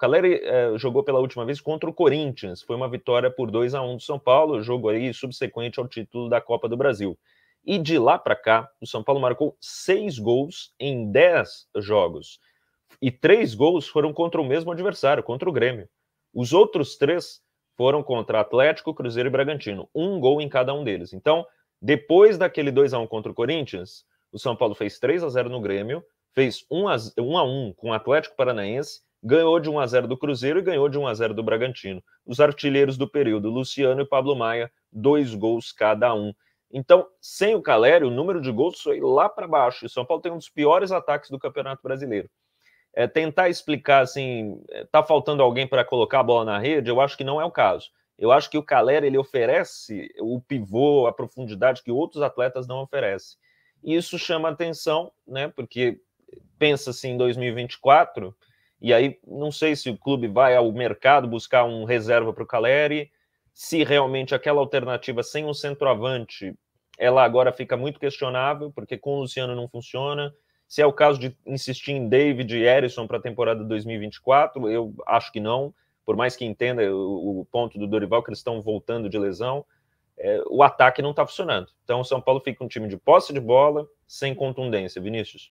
Caleri uh, jogou pela última vez contra o Corinthians. Foi uma vitória por 2 a 1 do São Paulo, jogo aí subsequente ao título da Copa do Brasil. E de lá para cá, o São Paulo marcou seis gols em 10 jogos. E três gols foram contra o mesmo adversário, contra o Grêmio. Os outros três foram contra Atlético, Cruzeiro e Bragantino. Um gol em cada um deles. Então, depois daquele 2 a 1 contra o Corinthians, o São Paulo fez 3 a 0 no Grêmio, fez 1 a 1, a 1 com o Atlético Paranaense ganhou de 1 a 0 do Cruzeiro e ganhou de 1 a 0 do Bragantino. Os artilheiros do período, Luciano e Pablo Maia, dois gols cada um. Então, sem o Caleri, o número de gols foi lá para baixo. E São Paulo tem um dos piores ataques do Campeonato Brasileiro. É, tentar explicar assim, é, tá faltando alguém para colocar a bola na rede, eu acho que não é o caso. Eu acho que o Caleri ele oferece o pivô, a profundidade que outros atletas não oferecem. Isso chama atenção, né? Porque pensa assim em 2024, e aí, não sei se o clube vai ao mercado buscar um reserva para o Caleri, se realmente aquela alternativa sem um centroavante, ela agora fica muito questionável, porque com o Luciano não funciona. Se é o caso de insistir em David e Erisson para a temporada 2024, eu acho que não, por mais que entenda o, ponto do Dorival, que eles estão voltando de lesão, é, o ataque não está funcionando. Então, o São Paulo fica um time de posse de bola, sem contundência. Vinícius?